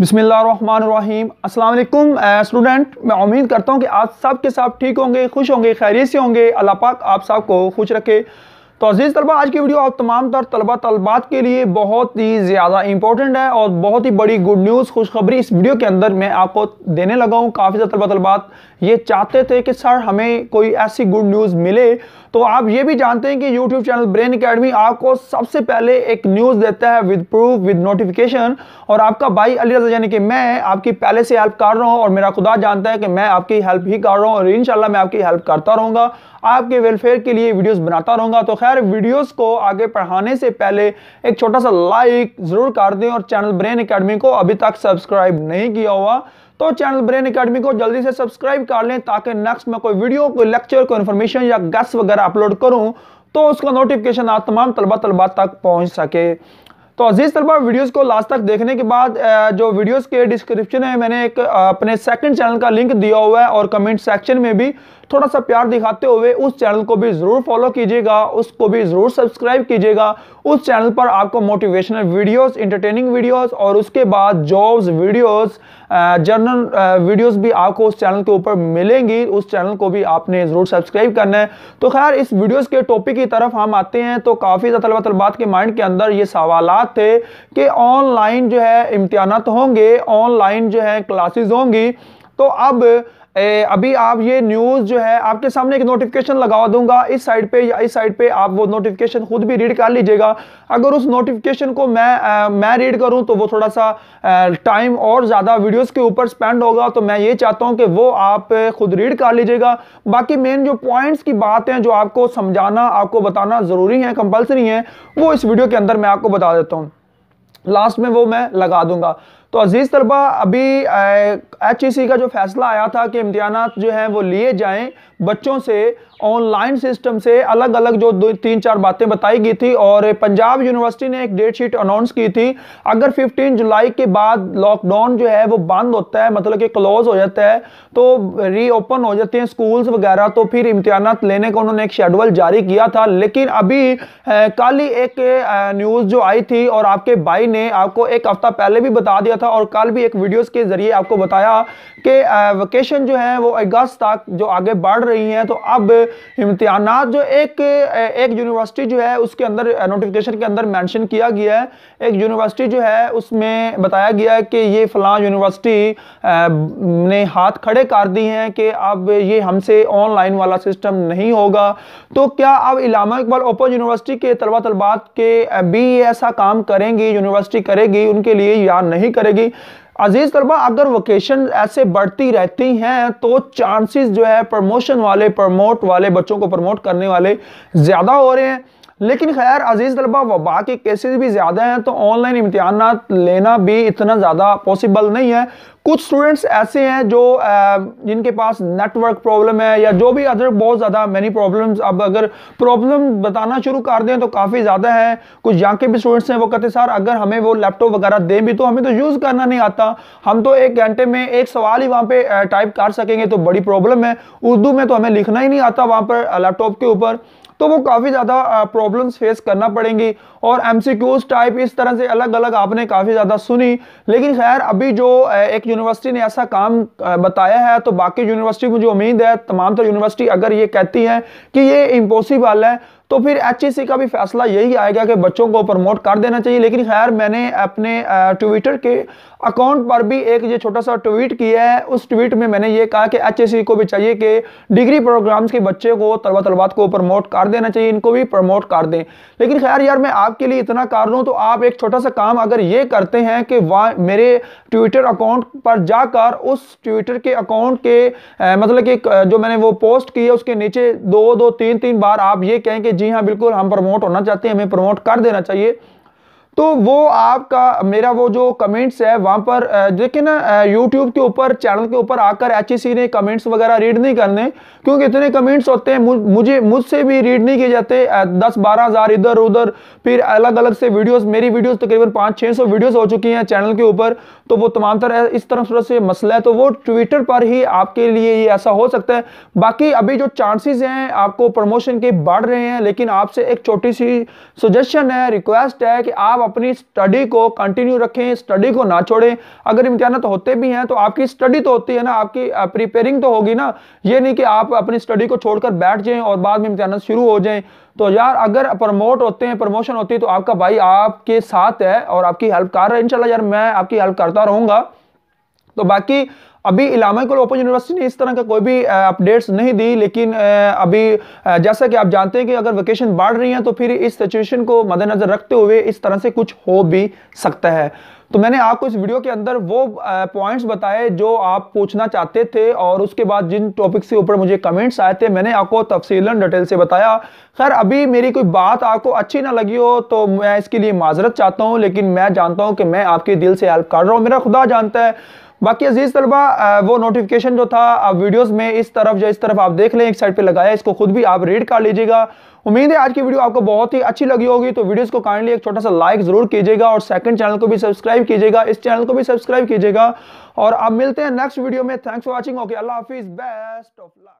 बिसमीम अस्सलाम स्टूडेंट मैं उम्मीद करता हूँ कि आज सब के साथ ठीक होंगे खुश होंगे खैरियत से होंगे अल्लाह पाक आप सबको खुश रखे तो अजीज़ तलबा आज की वीडियो आप तमाम तर तलबा तलबात के लिए बहुत ही ज़्यादा इंपॉर्टेंट है और बहुत ही बड़ी गुड न्यूज़ खुशखबरी इस वीडियो के अंदर मैं आपको देने लगा हूँ काफ़ी ज़्यादा तलबा तलबात ये चाहते थे कि सर हमें कोई ऐसी गुड न्यूज़ मिले तो आप ये भी जानते हैं कि यूट्यूब चैनल ब्रेन अकेडमी आपको सबसे पहले एक न्यूज़ देता है विद प्रूफ विद नोटिफिकेशन और आपका भाई अली रजा यानी कि मैं आपकी पहले से हेल्प कर रहा हूँ और मेरा खुदा जानता है कि मैं आपकी हेल्प ही कर रहा हूँ और इन मैं आपकी हेल्प करता रहूँगा आपके वेलफेयर के लिए वीडियोज़ बनाता रहूँगा तो खैर खैर वीडियोस को आगे पढ़ाने से पहले एक छोटा सा लाइक ज़रूर कर दें और चैनल ब्रेन एकेडमी को अभी तक सब्सक्राइब नहीं किया हुआ तो चैनल ब्रेन एकेडमी को जल्दी से सब्सक्राइब कर लें ताकि नेक्स्ट में कोई वीडियो कोई लेक्चर कोई इन्फॉर्मेशन या गस वगैरह अपलोड करूँ तो उसका नोटिफिकेशन आप तमाम तलबा तलबा तक पहुँच सके तो अजीज़ तलबा वीडियोस को लास्ट तक देखने के बाद जो वीडियोस के डिस्क्रिप्शन है मैंने एक अपने सेकंड चैनल का लिंक दिया हुआ है और कमेंट सेक्शन में भी थोड़ा सा प्यार दिखाते हुए उस चैनल को भी ज़रूर फॉलो कीजिएगा उसको भी ज़रूर सब्सक्राइब कीजिएगा उस चैनल पर आपको मोटिवेशनल वीडियोस इंटरटेनिंग वीडियोस और उसके बाद जॉब्स वीडियोस जर्नल वीडियोस भी आपको उस चैनल के ऊपर मिलेंगी उस चैनल को भी आपने ज़रूर सब्सक्राइब करना है तो खैर इस वीडियोस के टॉपिक की तरफ हम आते हैं तो काफ़ी ज़्यादा तलबा तलबात के माइंड के अंदर ये सवाल थे कि ऑनलाइन जो है इम्तहान होंगे ऑनलाइन जो है क्लासेज होंगी तो अब ए, अभी आप ये न्यूज़ जो है आपके सामने एक नोटिफिकेशन लगा दूंगा इस साइड पे या इस साइड पे आप वो नोटिफिकेशन खुद भी रीड कर लीजिएगा अगर उस नोटिफिकेशन को मैं आ, मैं रीड करूं तो वो थोड़ा सा टाइम और ज़्यादा वीडियोस के ऊपर स्पेंड होगा तो मैं ये चाहता हूं कि वो आप खुद रीड कर लीजिएगा बाकी मेन जो पॉइंट्स की बात है जो आपको समझाना आपको बताना ज़रूरी है कंपल्सरी है वो इस वीडियो के अंदर मैं आपको बता देता हूँ लास्ट में वो मैं लगा दूंगा तो अजीज़ तलबा अभी एच ई का जो फैसला आया था कि इम्तहान जो हैं वो लिए जाएँ बच्चों से ऑनलाइन सिस्टम से अलग अलग जो दो तीन चार बातें बताई गई थी और पंजाब यूनिवर्सिटी ने एक डेट शीट अनाउंस की थी अगर 15 जुलाई के बाद लॉकडाउन जो है वो बंद होता है मतलब कि क्लोज हो जाता है तो रीओपन हो जाते हैं स्कूल्स वगैरह तो फिर इम्तहान लेने का उन्होंने एक शेड्यूल जारी किया था लेकिन अभी कल ही एक न्यूज़ जो आई थी और आपके भाई ने आपको एक हफ्ता पहले भी बता दिया किया था और कल भी एक वीडियोस के जरिए आपको बताया कि वकेशन जो है वो अगस्त तक जो आगे बढ़ रही हैं तो अब इम्तहान जो एक एक यूनिवर्सिटी जो है उसके अंदर नोटिफिकेशन के अंदर मैंशन किया गया है एक यूनिवर्सिटी जो है उसमें बताया गया है कि ये फलां यूनिवर्सिटी ने हाथ खड़े कर दिए हैं कि अब ये हमसे ऑनलाइन वाला सिस्टम नहीं होगा तो क्या अब इलामा इकबाल ओपन यूनिवर्सिटी के तलबा तलबात के भी ऐसा काम करेंगी यूनिवर्सिटी करेगी उनके लिए या नहीं करेगी करेगी अजीज तलबा अगर वोकेशन ऐसे बढ़ती रहती हैं तो चांसेस जो है प्रमोशन वाले प्रमोट वाले बच्चों को प्रमोट करने वाले ज़्यादा हो रहे हैं लेकिन खैर अजीज़ तलबा वबा के केसेस भी ज़्यादा हैं तो ऑनलाइन इम्तहान लेना भी इतना ज़्यादा पॉसिबल नहीं है कुछ स्टूडेंट्स ऐसे हैं जो जिनके पास नेटवर्क प्रॉब्लम है या जो भी अदर बहुत ज़्यादा मैनी प्रॉब्लम्स अब अगर प्रॉब्लम बताना शुरू कर दें तो काफ़ी ज़्यादा है कुछ यहाँ के भी स्टूडेंट्स हैं वो कहते सर अगर हमें वो लैपटॉप वगैरह दें भी तो हमें तो यूज़ करना नहीं आता हम तो एक घंटे में एक सवाल ही वहाँ पर टाइप कर सकेंगे तो बड़ी प्रॉब्लम है उर्दू में तो हमें लिखना ही नहीं आता वहाँ पर लैपटॉप के ऊपर तो वो काफ़ी ज़्यादा प्रॉब्लम्स फेस करना पड़ेंगी और एमसीक्यूज टाइप इस तरह से अलग अलग आपने काफ़ी ज़्यादा सुनी लेकिन खैर अभी जो एक यूनिवर्सिटी ने ऐसा काम बताया है तो बाकी यूनिवर्सिटी मुझे उम्मीद है तमाम तो यूनिवर्सिटी अगर ये कहती है कि ये इम्पोसिबल है तो फिर एच e का भी फैसला यही आएगा कि बच्चों को प्रमोट कर देना चाहिए लेकिन खैर मैंने अपने ट्विटर के अकाउंट पर भी एक ये छोटा सा ट्वीट किया है उस ट्वीट में मैंने ये कहा कि एच e को भी चाहिए कि डिग्री प्रोग्राम्स के बच्चे को तलबा तलबात को प्रमोट कर देना चाहिए इनको भी प्रमोट कर दें लेकिन खैर यार मैं आपके लिए इतना कर लूँ तो आप एक छोटा सा काम अगर ये करते हैं कि वहाँ मेरे ट्विटर अकाउंट पर जाकर उस ट्विटर के अकाउंट के मतलब कि जो मैंने वो पोस्ट की है उसके नीचे दो दो तीन तीन बार आप ये कहें कि जी हाँ बिल्कुल हम प्रमोट होना चाहते हैं हमें प्रमोट कर देना चाहिए तो वो आपका मेरा वो जो कमेंट्स है वहां पर देखिए ना यूट्यूब के ऊपर चैनल के ऊपर आकर एच ने कमेंट्स वगैरह रीड नहीं करने क्योंकि इतने कमेंट्स होते हैं मुझे मुझसे भी रीड नहीं किए जाते दस बारह हज़ार इधर उधर फिर अलग अलग से वीडियोस मेरी वीडियोस तकरीबन पाँच छह सौ वीडियोज़ हो चुकी हैं चैनल के ऊपर तो वो तमाम तरह इस तरह थोड़ा से मसला है तो वो ट्विटर पर ही आपके लिए ये ऐसा हो सकता है बाकी अभी जो चांसेस हैं आपको प्रमोशन के बढ़ रहे हैं लेकिन आपसे एक छोटी सी सजेशन है रिक्वेस्ट है कि आप अपनी स्टडी को कंटिन्यू रखें स्टडी को ना छोड़ें अगर इम्तहान तो होते भी हैं तो आपकी स्टडी तो होती है ना आपकी प्रिपेयरिंग तो होगी ना ये नहीं कि आप अपनी स्टडी को छोड़कर बैठ जाएं और बाद में इम्तहान शुरू हो जाएं तो यार अगर प्रमोट होते हैं प्रमोशन होती है तो आपका भाई आपके साथ है और आपकी हेल्प कर रहा है इनशाला यार मैं आपकी हेल्प करता रहूँगा तो बाकी अभी इलामाकुल ओपन यूनिवर्सिटी ने इस तरह का कोई भी अपडेट्स नहीं दी लेकिन अभी जैसा कि आप जानते हैं कि अगर वैकेशन बढ़ रही हैं तो फिर इस सिचुएशन को मद्देनज़र रखते हुए इस तरह से कुछ हो भी सकता है तो मैंने आपको इस वीडियो के अंदर वो पॉइंट्स बताए जो आप पूछना चाहते थे और उसके बाद जिन टॉपिक से ऊपर मुझे कमेंट्स आए थे मैंने आपको तफसीला डिटेल से बताया खैर अभी मेरी कोई बात आपको अच्छी ना लगी हो तो मैं इसके लिए माजरत चाहता हूँ लेकिन मैं जानता हूँ कि मैं आपके दिल से हेल्प कर रहा हूँ मेरा खुदा जानता है बाकी अजीज़ तलबा वो नोटिफिकेशन जो था अब वीडियोस में इस तरफ जो इस तरफ आप देख लें एक साइड पे लगाया इसको खुद भी आप रीड कर लीजिएगा उम्मीद है आज की वीडियो आपको बहुत ही अच्छी लगी होगी तो वीडियोस को काइंडली एक छोटा सा लाइक ज़रूर कीजिएगा और सेकंड चैनल को भी सब्सक्राइब कीजिएगा इस चैनल को भी सब्सक्राइब कीजिएगा और आप मिलते हैं नेक्स्ट वीडियो में थैंक्स फॉर वॉचिंग ओके अल्लाह हाफिज़ बेस्ट ऑफ लक